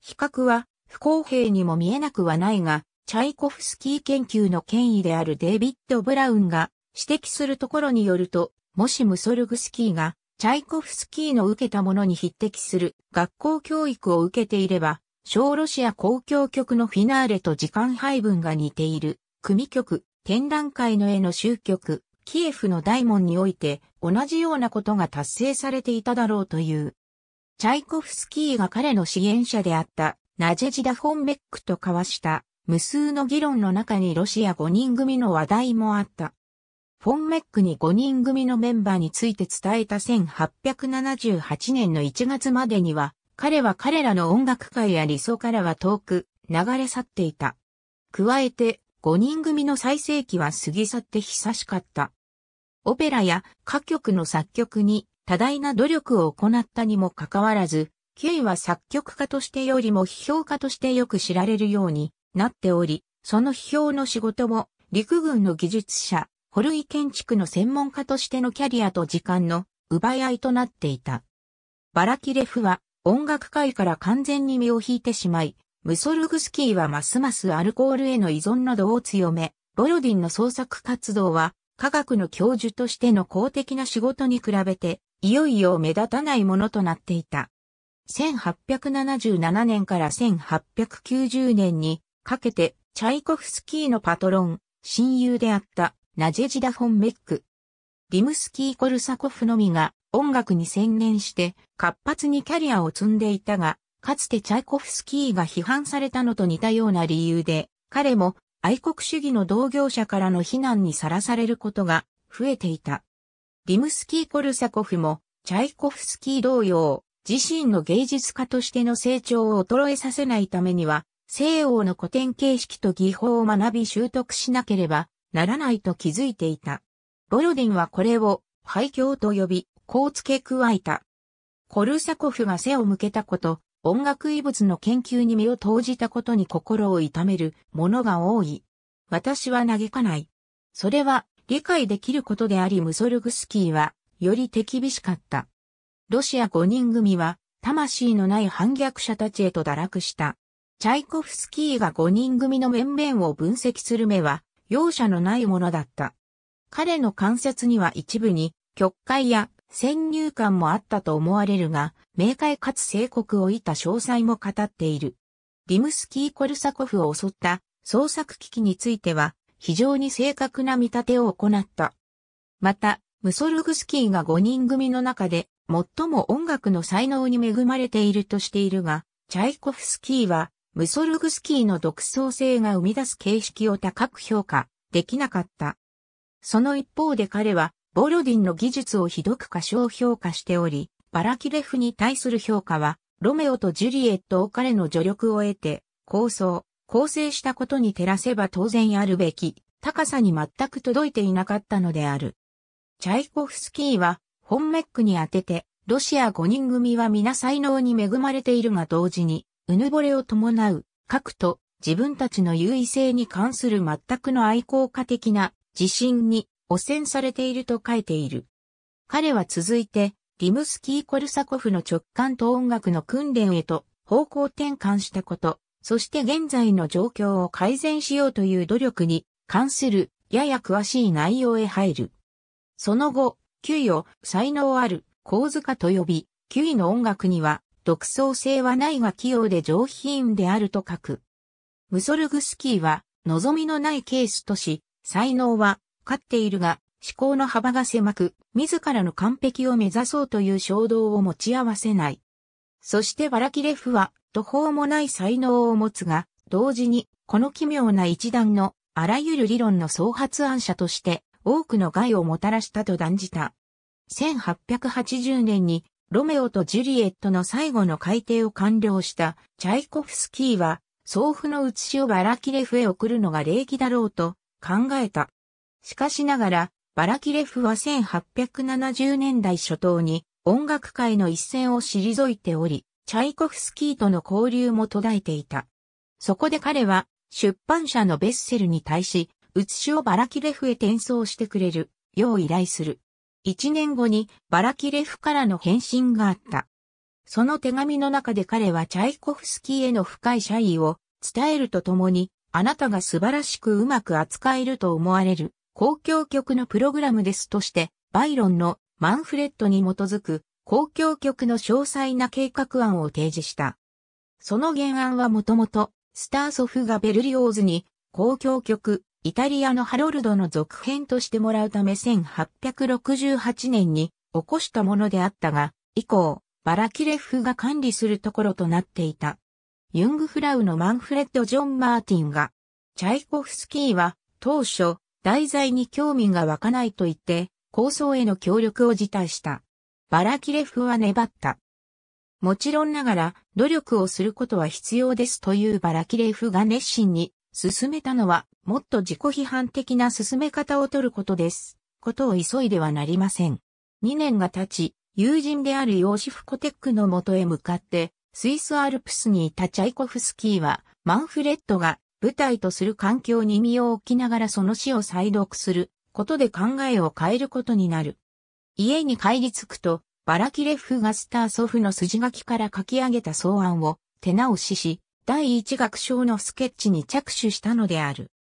比較は不公平にも見えなくはないが、チャイコフスキー研究の権威であるデイビッド・ブラウンが指摘するところによると、もしムソルグスキーがチャイコフスキーの受けたものに匹敵する学校教育を受けていれば、小ロシア公共局のフィナーレと時間配分が似ている、組曲、展覧会の絵の終局、キエフの大門において同じようなことが達成されていただろうという。チャイコフスキーが彼の支援者であったナジェジダ・フォンメックと交わした無数の議論の中にロシア5人組の話題もあった。フォンメックに5人組のメンバーについて伝えた1878年の1月までには、彼は彼らの音楽界や理想からは遠く、流れ去っていた。加えて、5人組の最盛期は過ぎ去って久しかった。オペラや歌曲の作曲に多大な努力を行ったにもかかわらず、K は作曲家としてよりも批評家としてよく知られるようになっており、その批評の仕事も陸軍の技術者、ホルイ建築の専門家としてのキャリアと時間の奪い合いとなっていた。バラキレフは音楽界から完全に身を引いてしまい、ムソルグスキーはますますアルコールへの依存などを強め、ボロディンの創作活動は科学の教授としての公的な仕事に比べて、いよいよ目立たないものとなっていた。1877年から1890年にかけて、チャイコフスキーのパトロン、親友であったナジェジダ・フォン・メック。リムスキー・コルサコフのみが音楽に専念して活発にキャリアを積んでいたが、かつてチャイコフスキーが批判されたのと似たような理由で、彼も愛国主義の同業者からの非難にさらされることが増えていた。リムスキー・コルサコフも、チャイコフスキー同様、自身の芸術家としての成長を衰えさせないためには、西欧の古典形式と技法を学び習得しなければならないと気づいていた。ボロディンはこれを、廃墟と呼び、こう付け加えた。コルサコフが背を向けたこと、音楽遺物の研究に身を投じたことに心を痛めるものが多い。私は嘆かない。それは理解できることでありムソルグスキーはより手厳しかった。ロシア5人組は魂のない反逆者たちへと堕落した。チャイコフスキーが5人組の面々を分析する目は容赦のないものだった。彼の関節には一部に曲解や先入観もあったと思われるが、明快かつ正告をいた詳細も語っている。ディムスキー・コルサコフを襲った作危機器については、非常に正確な見立てを行った。また、ムソルグスキーが5人組の中で、最も音楽の才能に恵まれているとしているが、チャイコフスキーは、ムソルグスキーの独創性が生み出す形式を高く評価できなかった。その一方で彼は、ボロディンの技術をひどく過小評価しており、バラキレフに対する評価は、ロメオとジュリエットを彼の助力を得て、構想、構成したことに照らせば当然あるべき、高さに全く届いていなかったのである。チャイコフスキーは、本メックに当てて、ロシア5人組は皆才能に恵まれているが同時に、うぬぼれを伴う、核と自分たちの優位性に関する全くの愛好家的な自信に汚染されていると書いている。彼は続いて、リムスキー・コルサコフの直感と音楽の訓練へと方向転換したこと、そして現在の状況を改善しようという努力に関するやや詳しい内容へ入る。その後、9位を才能ある構図家と呼び、9位の音楽には独創性はないが器用で上品であると書く。ムソルグスキーは望みのないケースとし、才能はかっているが、思考の幅が狭く、自らの完璧を目指そうという衝動を持ち合わせない。そしてバラキレフは、途方もない才能を持つが、同時に、この奇妙な一段の、あらゆる理論の総発案者として、多くの害をもたらしたと断じた。1880年に、ロメオとジュリエットの最後の改定を完了したチャイコフスキーは、送付の写しをバラキレフへ送るのが礼儀だろうと考えた。しかしながら、バラキレフは1870年代初頭に音楽界の一線を退いており、チャイコフスキーとの交流も途絶えていた。そこで彼は出版社のベッセルに対し、写しをバラキレフへ転送してくれる、よう依頼する。1年後にバラキレフからの返信があった。その手紙の中で彼はチャイコフスキーへの深い謝意を伝えるとともに、あなたが素晴らしくうまく扱えると思われる公共曲のプログラムですとして、バイロンのマンフレッドに基づく公共曲の詳細な計画案を提示した。その原案はもともと、スターソフがベルリオーズに公共曲、イタリアのハロルドの続編としてもらうため1868年に起こしたものであったが、以降、バラキレフが管理するところとなっていた。ユングフラウのマンフレッド・ジョン・マーティンが、チャイコフスキーは当初、題材に興味が湧かないと言って、構想への協力を辞退した。バラキレフは粘った。もちろんながら、努力をすることは必要ですというバラキレフが熱心に進めたのは、もっと自己批判的な進め方を取ることです。ことを急いではなりません。2年が経ち、友人であるヨーシフ・コテックのもとへ向かって、スイスアルプスにいたチャイコフスキーは、マンフレッドが舞台とする環境に身を置きながらその死を再読することで考えを変えることになる。家に帰り着くと、バラキレフがスター祖父の筋書きから書き上げた草案を手直しし、第一楽章のスケッチに着手したのである。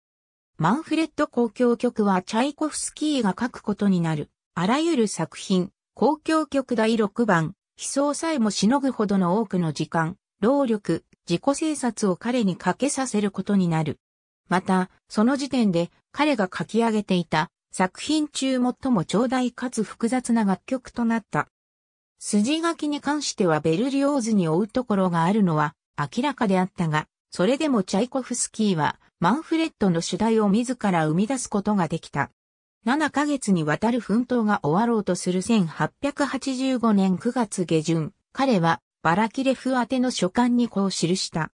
マンフレッド公共曲はチャイコフスキーが書くことになる、あらゆる作品、公共曲第6番、悲壮さえもしのぐほどの多くの時間、労力、自己生殺を彼にかけさせることになる。また、その時点で彼が書き上げていた作品中最も長大かつ複雑な楽曲となった。筋書きに関してはベルリオーズに追うところがあるのは明らかであったが、それでもチャイコフスキーはマンフレッドの主題を自ら生み出すことができた。7ヶ月にわたる奮闘が終わろうとする1885年9月下旬、彼はバラキレフ宛ての書簡にこう記した。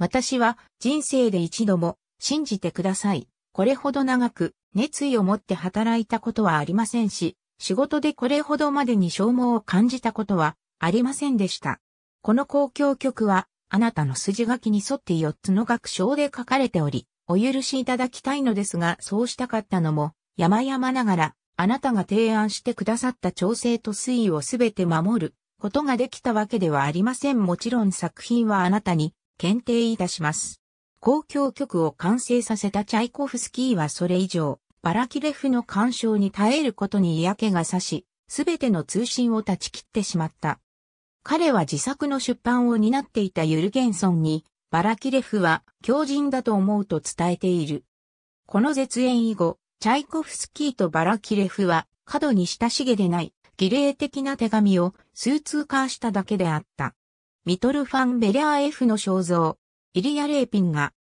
私は人生で一度も信じてください。これほど長く熱意を持って働いたことはありませんし、仕事でこれほどまでに消耗を感じたことはありませんでした。この公共曲はあなたの筋書きに沿って4つの学章で書かれており、お許しいただきたいのですが、そうしたかったのも、山々ながら、あなたが提案してくださった調整と推移をすべて守る、ことができたわけではありません。もちろん作品はあなたに検定いたします。公共曲を完成させたチャイコフスキーはそれ以上、バラキレフの干渉に耐えることに嫌気がさし、すべての通信を断ち切ってしまった。彼は自作の出版を担っていたユルゲンソンに、バラキレフは狂人だと思うと伝えている。この絶縁以後、チャイコフスキーとバラキレフは過度に親しげでない儀礼的な手紙を数通化しただけであった。ミトル・ファン・ベリャー F の肖像、イリア・レーピンが、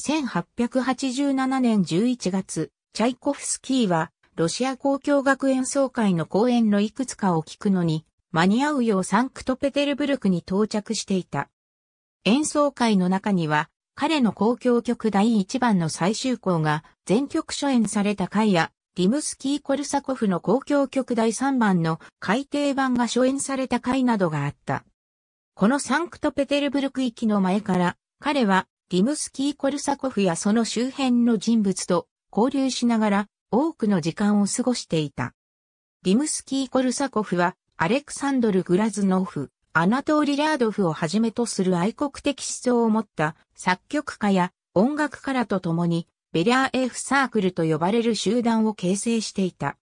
1887年11月、チャイコフスキーは、ロシア交響学演奏会の講演のいくつかを聞くのに、間に合うようサンクトペテルブルクに到着していた。演奏会の中には、彼の交響曲第1番の最終項が全曲初演された回や、リムスキー・コルサコフの公共曲第3番の改訂版が初演された回などがあった。このサンクトペテルブルク行きの前から、彼はリムスキー・コルサコフやその周辺の人物と交流しながら多くの時間を過ごしていた。リムスキー・コルサコフはアレクサンドル・グラズノフ、アナトーリ・ラードフをはじめとする愛国的思想を持った作曲家や音楽家らと共にベリャー F サークルと呼ばれる集団を形成していた。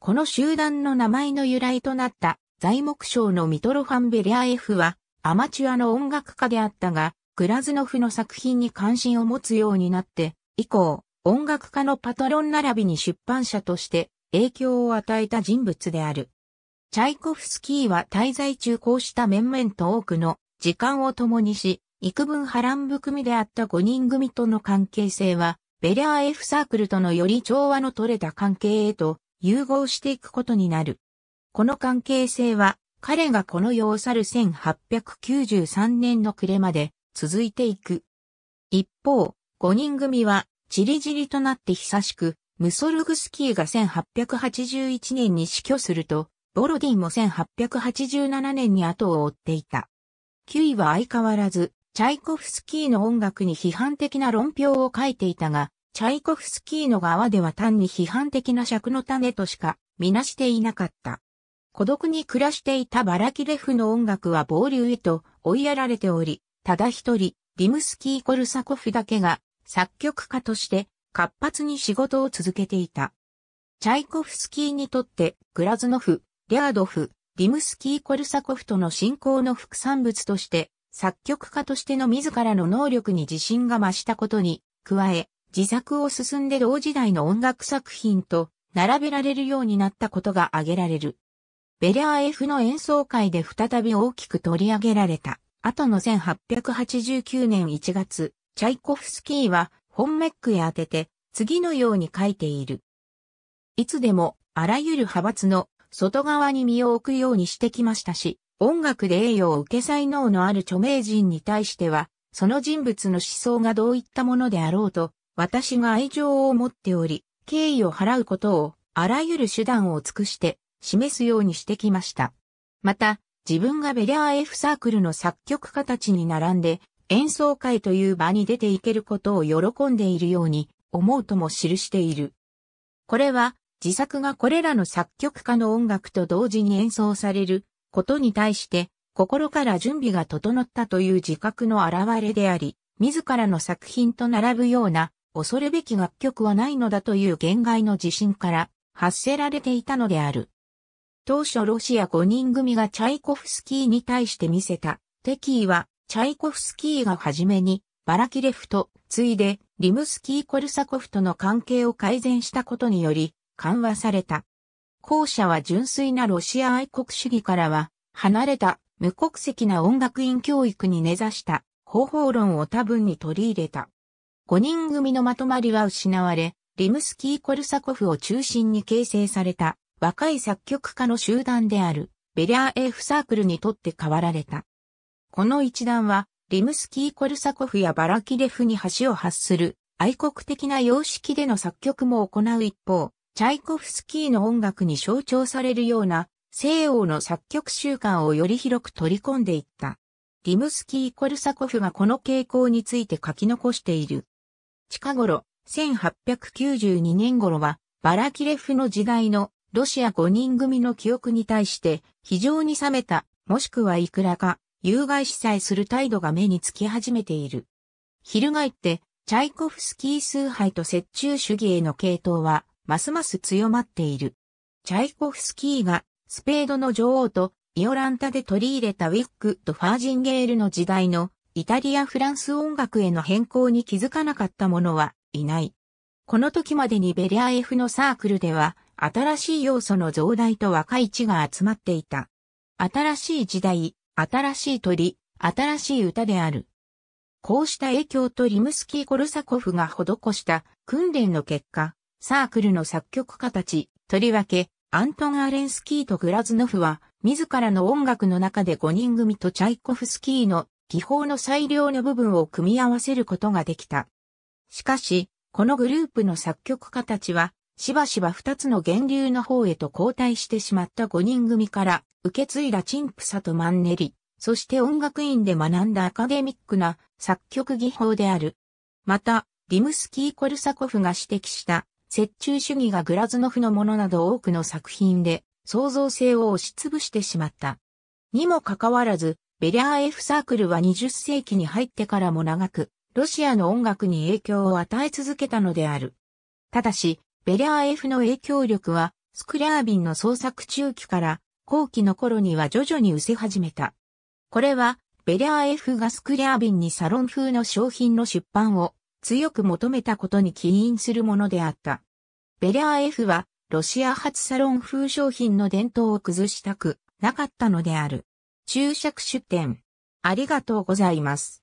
この集団の名前の由来となった材木賞のミトロファン・ベリャー F はアマチュアの音楽家であったが、クラズノフの作品に関心を持つようになって以降、音楽家のパトロン並びに出版社として影響を与えた人物である。チャイコフスキーは滞在中こうした面々と多くの時間を共にし、幾分波乱含みであった5人組との関係性はベレア F サークルとのより調和の取れた関係へと融合していくことになる。この関係性は、彼がこの世を去る1893年の暮れまで続いていく。一方、5人組は、チリジリとなって久しく、ムソルグスキーが1881年に死去すると、ボロディンも1887年に後を追っていた。9位は相変わらず、チャイコフスキーの音楽に批判的な論評を書いていたが、チャイコフスキーの側では単に批判的な尺の種としかみなしていなかった。孤独に暮らしていたバラキレフの音楽は暴流へと追いやられており、ただ一人、リムスキー・コルサコフだけが作曲家として活発に仕事を続けていた。チャイコフスキーにとってグラズノフ、リアードフ、リムスキー・コルサコフとの信仰の副産物として作曲家としての自らの能力に自信が増したことに、加え、自作を進んで同時代の音楽作品と並べられるようになったことが挙げられる。ベレア F の演奏会で再び大きく取り上げられた。後の1889年1月、チャイコフスキーは本メックへ当てて、次のように書いている。いつでも、あらゆる派閥の外側に身を置くようにしてきましたし、音楽で栄誉を受け才能のある著名人に対しては、その人物の思想がどういったものであろうと、私が愛情を持っており、敬意を払うことを、あらゆる手段を尽くして、示すようにしてきました。また、自分がベリャー F サークルの作曲家たちに並んで、演奏会という場に出ていけることを喜んでいるように思うとも記している。これは自作がこれらの作曲家の音楽と同時に演奏されることに対して、心から準備が整ったという自覚の表れであり、自らの作品と並ぶような、恐るべき楽曲はないのだという限界の自信から発せられていたのである。当初ロシア5人組がチャイコフスキーに対して見せた敵意は、チャイコフスキーがはじめに、バラキレフと、次いで、リムスキー・コルサコフとの関係を改善したことにより、緩和された。後者は純粋なロシア愛国主義からは離れた無国籍な音楽院教育に根ざした方法論を多分に取り入れた。5人組のまとまりは失われ、リムスキー・コルサコフを中心に形成された若い作曲家の集団であるベリャーエフサークルにとって変わられた。この一団はリムスキー・コルサコフやバラキレフに橋を発する愛国的な様式での作曲も行う一方、チャイコフスキーの音楽に象徴されるような西欧の作曲習慣をより広く取り込んでいった。リムスキー・コルサコフがこの傾向について書き残している。近頃、1892年頃は、バラキレフの時代のロシア5人組の記憶に対して非常に冷めた、もしくはいくらか、有害さえする態度が目につき始めている。翻って、チャイコフスキー崇拝と折衷主義への系統は、ますます強まっている。チャイコフスキーがスペードの女王とイオランタで取り入れたウィックとファージンゲールの時代のイタリア・フランス音楽への変更に気づかなかった者はいない。この時までにベリア F のサークルでは新しい要素の増大と若い血が集まっていた。新しい時代、新しい鳥、新しい歌である。こうした影響とリムスキー・コルサコフが施した訓練の結果、サークルの作曲家たち、とりわけ、アントン・アレンスキーとグラズノフは、自らの音楽の中で5人組とチャイコフスキーの技法の最良の部分を組み合わせることができた。しかし、このグループの作曲家たちは、しばしば2つの源流の方へと交代してしまった5人組から、受け継いだチンプサとマンネリ、そして音楽院で学んだアカデミックな作曲技法である。また、リムスキー・コルサコフが指摘した折衷主義がグラズノフのものなど多くの作品で創造性を押しつぶしてしまった。にもかかわらず、ベリャーエフサークルは20世紀に入ってからも長く、ロシアの音楽に影響を与え続けたのである。ただし、ベリャーエフの影響力は、スクラービンの創作中期から後期の頃には徐々に失せ始めた。これは、ベリャーエフがスクラービンにサロン風の商品の出版を強く求めたことに起因するものであった。ベラー F は、ロシア発サロン風商品の伝統を崩したくなかったのである。注釈出典。ありがとうございます。